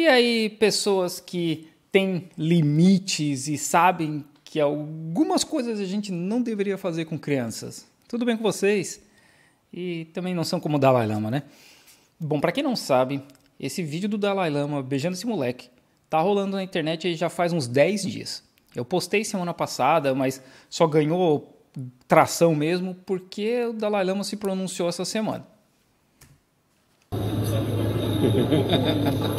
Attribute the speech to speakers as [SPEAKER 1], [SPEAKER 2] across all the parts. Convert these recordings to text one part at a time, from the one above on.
[SPEAKER 1] E aí, pessoas que têm limites e sabem que algumas coisas a gente não deveria fazer com crianças. Tudo bem com vocês? E também não são como o Dalai Lama, né? Bom, para quem não sabe, esse vídeo do Dalai Lama beijando esse moleque tá rolando na internet já faz uns 10 dias. Eu postei semana passada, mas só ganhou tração mesmo porque o Dalai Lama se pronunciou essa semana.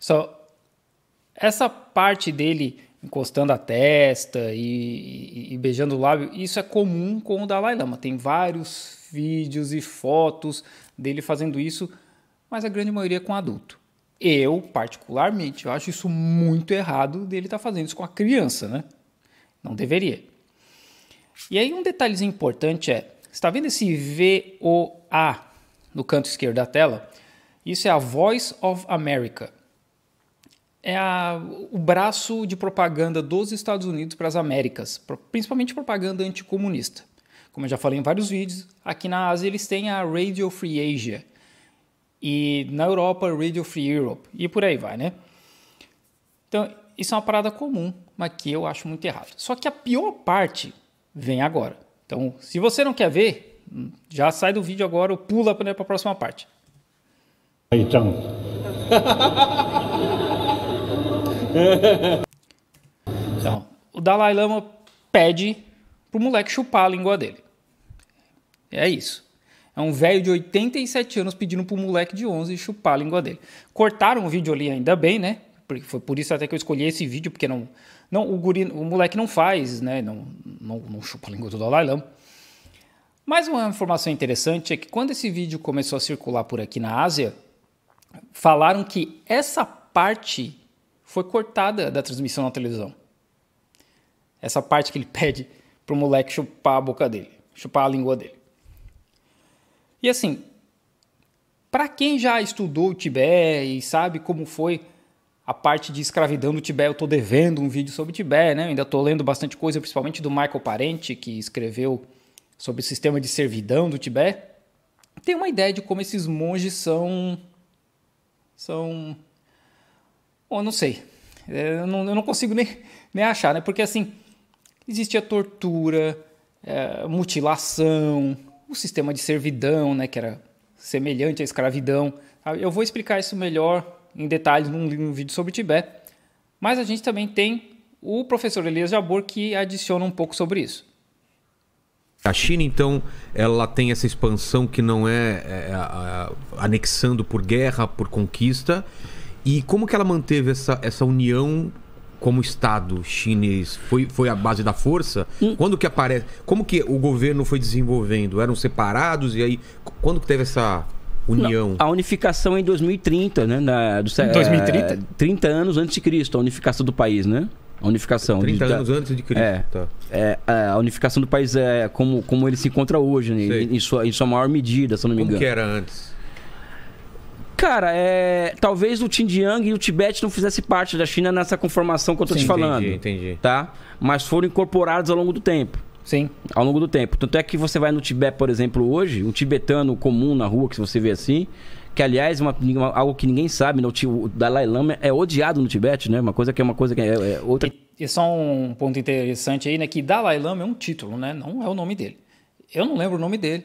[SPEAKER 1] So, essa parte dele encostando a testa e, e, e, beijando o lábio, isso é comum com o Dalai Lama. Tem vários vídeos e fotos dele fazendo isso, mas a grande maioria é com adulto. Eu, particularmente, eu acho isso muito errado dele estar tá fazendo isso com a criança, né? Não deveria. E aí um detalhezinho importante é, está vendo esse VOA no canto esquerdo da tela? Isso é a Voice of America. É a, o braço de propaganda dos Estados Unidos para as Américas, principalmente propaganda anticomunista. Como eu já falei em vários vídeos, aqui na Ásia eles têm a Radio Free Asia, e na Europa, Radio Free Europe. E por aí vai, né? Então, isso é uma parada comum, mas que eu acho muito errado. Só que a pior parte vem agora. Então, se você não quer ver, já sai do vídeo agora ou pula para né, a próxima parte. Então. então, o Dalai Lama pede pro moleque chupar a língua dele. É isso. É um velho de 87 anos pedindo pro moleque de 11 chupar a língua dele. Cortaram o vídeo ali, ainda bem, né? Porque foi por isso até que eu escolhi esse vídeo, porque não, não o, guri, o moleque não faz, né? Não, não, não chupa a língua do Dalai Lama. Mais uma informação interessante é que quando esse vídeo começou a circular por aqui na Ásia, falaram que essa parte foi cortada da transmissão na televisão. Essa parte que ele pede pro moleque chupar a boca dele, chupar a língua dele. E assim, para quem já estudou o Tibete e sabe como foi a parte de escravidão do Tibete, eu estou devendo um vídeo sobre o Tibete, né? Eu ainda estou lendo bastante coisa, principalmente do Michael Parente, que escreveu sobre o sistema de servidão do Tibete. Tem uma ideia de como esses monges são. são. oh, não sei. É, eu não, eu não, consigo nem, nem achar, né? Porque assim, existia tortura, é, mutilação, o sistema de servidão, né, que era semelhante à escravidão. Ah, eu vou explicar isso melhor em detalhes num, num vídeo sobre o Tibete. Mas a gente também tem o professor Elias Jabor que adiciona um pouco sobre isso.
[SPEAKER 2] A China, então, ela tem essa expansão que não é, é, é anexando por guerra, por conquista. E como que ela manteve essa, essa união como Estado chinês foi, foi a base da força? Hum. Quando que aparece? Como que o governo foi desenvolvendo? Eram separados e aí quando que teve essa união? Não, a unificação é em 2030, né? Na, do, 2030? É, 30 anos antes de Cristo, a unificação do país, né? A unificação. 30 de, anos da, antes de Cristo. É, tá. É, é, a unificação do país é como, como ele se encontra hoje, né? Em, em, sua, em sua maior medida, se não me engano. Como que era antes? Cara, é, talvez o Xinjiang e o Tibete não fizessem parte da China nessa conformação que eu tô Sim, te falando. Entendi, entendi. Tá? Mas foram incorporados ao longo do tempo. Sim. Ao longo do tempo. Tanto é que você vai no Tibete, por exemplo, hoje, um tibetano comum na rua, que você vê assim, que aliás, uma, uma algo que ninguém sabe, né? o Dalai Lama é odiado no Tibete, né? Uma coisa que é uma coisa que é, é outra. E,
[SPEAKER 1] e só um ponto interessante aí, né? Que Dalai Lama é um título, né? Não é o nome dele. Eu não lembro o nome dele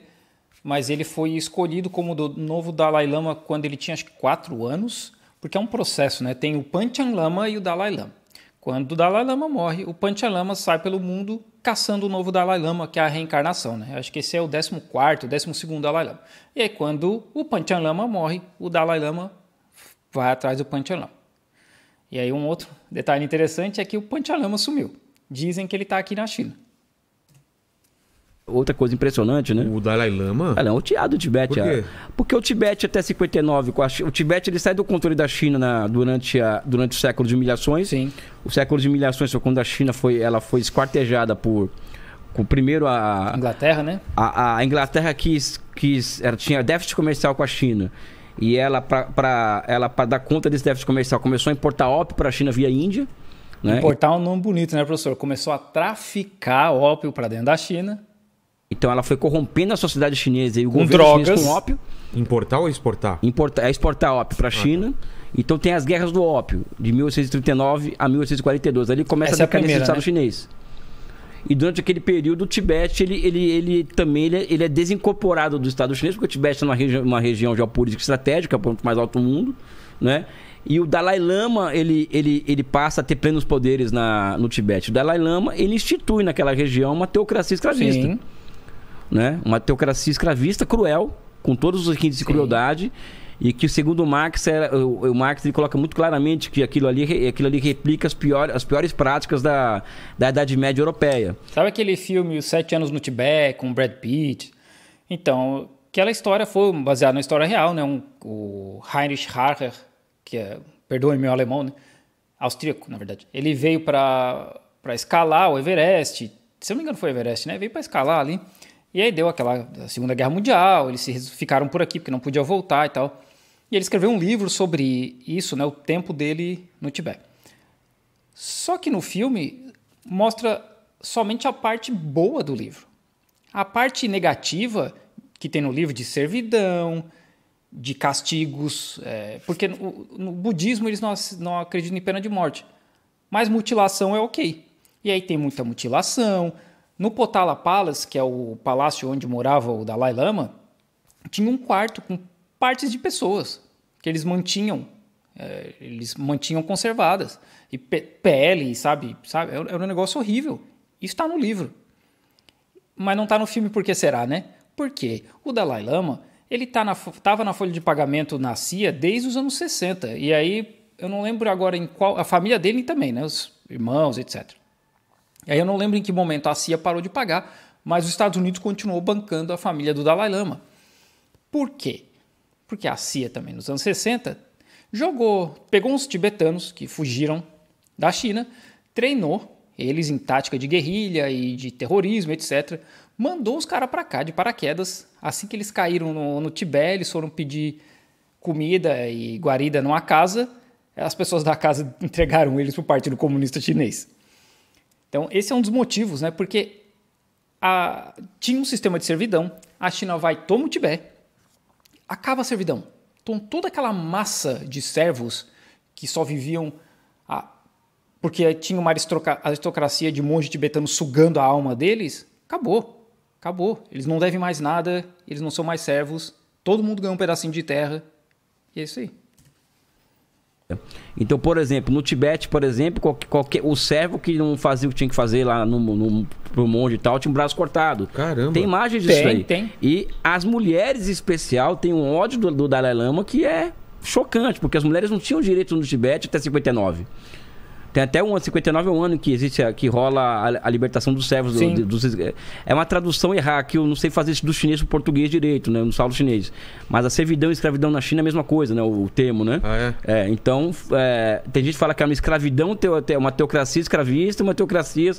[SPEAKER 1] mas ele foi escolhido como do novo Dalai Lama quando ele tinha acho que 4 anos, porque é um processo, né? Tem o Panchen Lama e o Dalai Lama. Quando o Dalai Lama morre, o Panchen Lama sai pelo mundo caçando o novo Dalai Lama, que é a reencarnação, né? Acho que esse é o 14º, 12 segundo Dalai Lama. E aí quando o Panchen Lama morre, o Dalai Lama vai atrás do Panchen Lama. E aí um outro detalhe interessante é que o Panchen Lama sumiu. Dizem que ele está aqui na China
[SPEAKER 2] outra coisa impressionante, né? O Dalai Lama? Ah, não, o Tiá do Tibete. Por é. quê? A... porque o Tibete até 59, a... o Tibete ele sai do controle da China na... durante, a, durante o século de humilhações. Sim. O século de humilhações foi quando a China foi, ela foi esquartejada por com primeiro a
[SPEAKER 1] Inglaterra, né?
[SPEAKER 2] A, a Inglaterra quis, quis ela tinha déficit comercial com a China. E ela para ela para dar conta desse déficit comercial começou a importar ópio para a China via Índia. Né? Importar é um nome bonito,
[SPEAKER 1] né, professor? Começou a traficar ópio para dentro da China então ela foi corrompendo a sociedade chinesa e o com governo drogas, com ópio.
[SPEAKER 2] Importar ou exportar? Importar, é exportar ópio para a ah, tá. China. Ah. Então tem as guerras do ópio, de 1839 a 1842. Ali começa Essa a decadência é do Estado né? chinês. E durante aquele período, o Tibete ele, ele, ele também ele é, ele é desincorporado do Estado chinês, porque o Tibete é uma, regi uma região geopolítica estratégica, é o ponto mais alto do mundo. Né? E o Dalai Lama ele, ele, ele passa a ter plenos poderes na, no Tibete. O Dalai Lama ele institui naquela região uma teocracia escravista. Sim né? Uma teocracia escravista cruel, com todos os requintes de crueldade. E que segundo Marx, era, o, o Marx ele coloca muito claramente que aquilo ali, aquilo ali replica as, pior, as piores práticas da,
[SPEAKER 1] da Idade Média Europeia. Sabe aquele filme Os Sete Anos no Tibete, com Brad Pitt? Então, aquela história foi baseada na história real, né? Um, o Heinrich Harrer, que é, perdoe meu alemão, né? austríaco, na verdade. Ele veio para escalar o Everest, se eu não me engano foi o Everest, né? Veio para escalar ali. E aí deu aquela Segunda Guerra Mundial, eles ficaram por aqui porque não podia voltar e tal. E ele escreveu um livro sobre isso, né, o tempo dele no Tibete. Só que no filme mostra somente a parte boa do livro. A parte negativa que tem no livro de servidão, de castigos, é, porque no, no, budismo eles não, não acreditam em pena de morte, mas mutilação é ok. E aí tem muita mutilação, no Potala Palace, que é o palácio onde morava o Dalai Lama, tinha um quarto com partes de pessoas que eles mantinham, é, eles mantinham conservadas e pe pele, sabe, sabe, era é, é um negócio horrível. Isso está no livro, mas não está no filme porque será, né? Porque o Dalai Lama ele tá na, tava na folha de pagamento na CIA desde os anos 60 e aí eu não lembro agora em qual a família dele também, né, os irmãos, etc. Aí eu não lembro em que momento a CIA parou de pagar, mas os Estados Unidos continuou bancando a família do Dalai Lama. Por quê? Porque a CIA também nos anos 60 jogou, pegou uns tibetanos que fugiram da China, treinou eles em tática de guerrilha e de terrorismo, etc. Mandou os caras para cá de paraquedas. Assim que eles caíram no, no Tibete, eles foram pedir comida e guarida numa casa. As pessoas da casa entregaram eles para o Partido Comunista Chinês. Então, esse é um dos motivos, né? Porque a, tinha um sistema de servidão, a China vai, toma o Tibete, acaba a servidão. Então, toda aquela massa de servos que só viviam. A, porque tinha uma aristocracia de monge tibetano sugando a alma deles, acabou. Acabou. Eles não devem mais nada, eles não são mais servos, todo mundo ganha um pedacinho de terra. E é isso aí.
[SPEAKER 2] Então, por exemplo, no Tibete, por exemplo, qualquer, qualquer o servo que não fazia o que tinha que fazer lá no, no pro monge e tal, tinha um braço cortado. Caramba. Tem imagem disso tem, aí. Tem. E as mulheres, em especial, tem um ódio do, do Dalai Lama que é chocante, porque as mulheres não tinham direito no Tibete até 59. Tem até um 59 é um ano que existe, que rola a, a libertação dos servos. Do, dos, é, é uma tradução errada que eu não sei fazer isso do chinês para português direito, né? Eu não falo chinês. Mas a servidão e escravidão na China é a mesma coisa, né? O, o termo, né? Ah, é? É, então, é, tem gente que fala que é uma escravidão, uma teocracia escravista, uma teocracia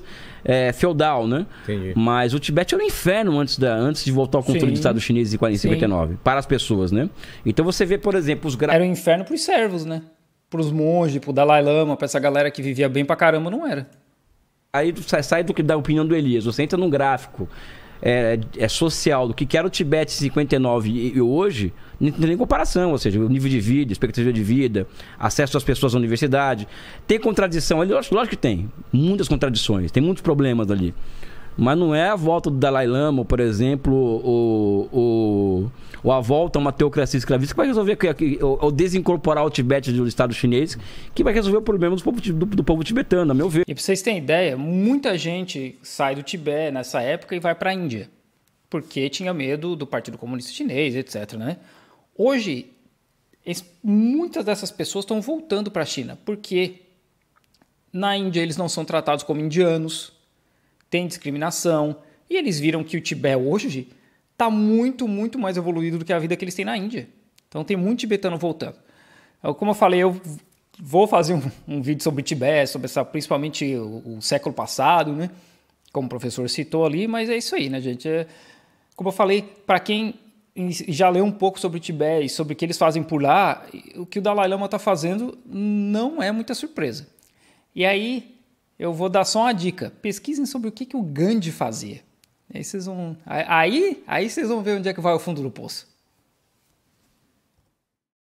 [SPEAKER 2] é, feudal, né? Entendi. Mas o Tibete era um inferno antes, da, antes de voltar ao controle Sim. do Estado chinês em 49,
[SPEAKER 1] para as pessoas, né? Então você vê, por exemplo, os... Gra... Era um inferno para os servos, né? pros monges, pro Dalai Lama, para essa galera que vivia bem para caramba, não era.
[SPEAKER 2] Aí sai, sai do que da opinião do Elias. Você entra num gráfico é, é, social do que era o Tibete 59 e, e hoje, não tem nem comparação. Ou seja, o nível de vida, expectativa de vida, acesso das pessoas à universidade. Tem contradição ali? lógico que tem. Muitas contradições, tem muitos problemas ali. Mas não é a volta do Dalai Lama, por exemplo, ou, a volta a uma teocracia escravista que vai resolver, o desincorporar
[SPEAKER 1] o Tibete do Estado chinês, que vai resolver o problema do povo, do, do povo tibetano, a meu ver. E para vocês terem ideia, muita gente sai do Tibete nessa época e vai para a Índia, porque tinha medo do Partido Comunista Chinês, etc. Né? Hoje, muitas dessas pessoas estão voltando para a China, porque na Índia eles não são tratados como indianos tem discriminação. E eles viram que o Tibete hoje está muito, muito mais evoluído do que a vida que eles têm na Índia. Então tem muito tibetano voltando. É, como eu falei, eu vou fazer um, um vídeo sobre o Tibete, sobre essa, principalmente o, o, século passado, né? Como o professor citou ali, mas é isso aí, né, gente? É, como eu falei, para quem já leu um pouco sobre o Tibete e sobre o que eles fazem por lá, o que o Dalai Lama está fazendo não é muita surpresa. E aí, eu vou dar só uma dica. Pesquisem sobre o que, que o Gandhi fazia. Aí vocês vão. Aí, aí vocês vão ver onde é que vai o fundo do poço.